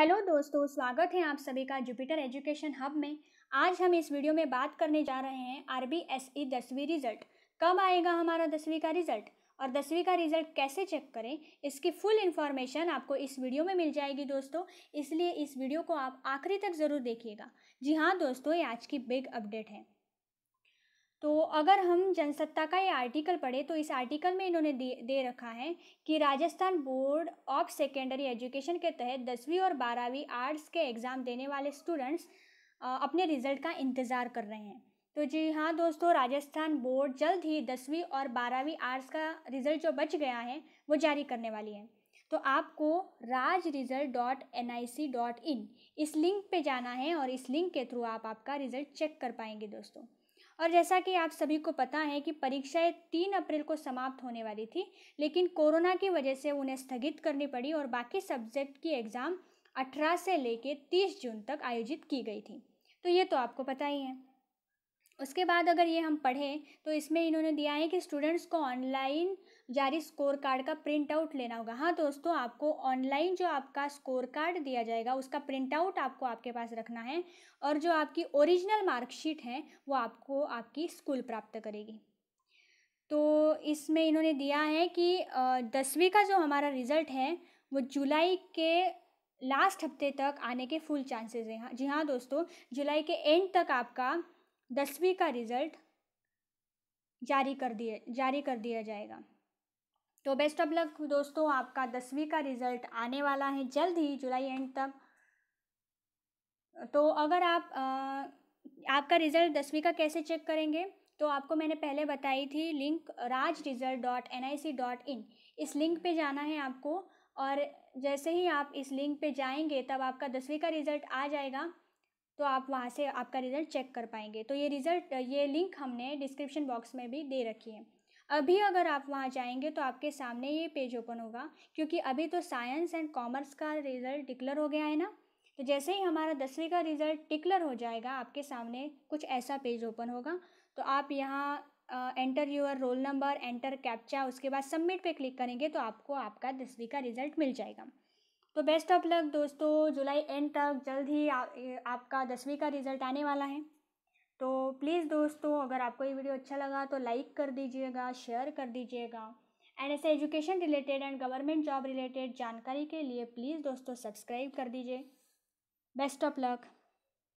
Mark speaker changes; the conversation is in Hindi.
Speaker 1: हेलो दोस्तों स्वागत है आप सभी का जुपिटर एजुकेशन हब में आज हम इस वीडियो में बात करने जा रहे हैं आर बी एस ई दसवीं रिजल्ट कब आएगा हमारा दसवीं का रिजल्ट और दसवीं का रिजल्ट कैसे चेक करें इसकी फुल इन्फॉर्मेशन आपको इस वीडियो में मिल जाएगी दोस्तों इसलिए इस वीडियो को आप आखिरी तक ज़रूर देखिएगा जी हाँ दोस्तों ये आज की बिग अपडेट है तो अगर हम जनसत्ता का ये आर्टिकल पढ़े तो इस आर्टिकल में इन्होंने दे, दे रखा है कि Rajasthan board of secondary education के तहत दसवीं और बारहवीं आर्ट्स के एग्ज़ाम देने वाले स्टूडेंट्स अपने रिजल्ट का इंतज़ार कर रहे हैं तो जी हाँ दोस्तों राजस्थान बोर्ड जल्द ही दसवीं और बारहवीं आर्ट्स का रिज़ल्ट जो बच गया है वो जारी करने वाली है तो आपको Raj result dot N I C dot in इस लिंक पे जाना है और इस लिंक के थ्रू आप आपका रिज़ल्ट चेक कर पाएंगे दोस्तों और जैसा कि आप सभी को पता है कि परीक्षाएं तीन अप्रैल को समाप्त होने वाली थी लेकिन कोरोना की वजह से उन्हें स्थगित करनी पड़ी और बाकी सब्जेक्ट की एग्ज़ाम अठारह से लेकर तीस जून तक आयोजित की गई थी तो ये तो आपको पता ही है उसके बाद अगर ये हम पढ़ें तो इसमें इन्होंने दिया है कि स्टूडेंट्स को ऑनलाइन जारी स्कोर कार्ड का प्रिंट आउट लेना होगा हाँ दोस्तों आपको ऑनलाइन जो आपका स्कोर कार्ड दिया जाएगा उसका प्रिंट आउट आपको आपके पास रखना है और जो आपकी ओरिजिनल मार्कशीट है वो आपको आपकी स्कूल प्राप्त करेगी तो इसमें इन्होंने दिया है कि दसवीं का जो हमारा रिज़ल्ट है वो जुलाई के लास्ट हफ्ते तक आने के फुल चांसेस हैं हाँ, जी हाँ दोस्तों जुलाई के एंड तक आपका दसवीं का रिज़ल्ट जारी कर दिए जारी कर दिया जाएगा तो बेस्ट ऑफ लक दोस्तों आपका दसवीं का रिज़ल्ट आने वाला है जल्द ही जुलाई एंड तक तो अगर आप आ, आपका रिज़ल्ट दसवीं का कैसे चेक करेंगे तो आपको मैंने पहले बताई थी link Raj result dot N I C dot in इस लिंक पे जाना है आपको और जैसे ही आप इस लिंक पे जाएंगे तब आपका दसवीं का रिज़ल्ट आ जाएगा तो आप वहाँ से आपका रिज़ल्ट चेक कर पाएंगे तो ये रिज़ल्ट ये लिंक हमने डिस्क्रिप्शन बॉक्स में भी दे रखी है अभी अगर आप वहाँ जाएंगे तो आपके सामने ये पेज ओपन होगा क्योंकि अभी तो साइंस एंड कॉमर्स का रिज़ल्ट डिक्लेयर हो गया है ना तो जैसे ही हमारा दसवीं का रिज़ल्ट डिक्लेयर हो जाएगा आपके सामने कुछ ऐसा पेज ओपन होगा तो आप यहाँ enter your roll number enter captcha उसके बाद सबमिट पे क्लिक करेंगे तो आपको आपका दसवीं का रिज़ल्ट मिल जाएगा तो बेस्ट ऑफ लक दोस्तों जुलाई एंड तक जल्द ही आ, आपका दसवीं का रिज़ल्ट आने वाला है तो प्लीज़ दोस्तों अगर आपको ये वीडियो अच्छा लगा तो लाइक कर दीजिएगा शेयर कर दीजिएगा एंड ऐसे education related and government job related जानकारी के लिए प्लीज़ दोस्तों सब्सक्राइब कर दीजिए बेस्ट ऑफ लक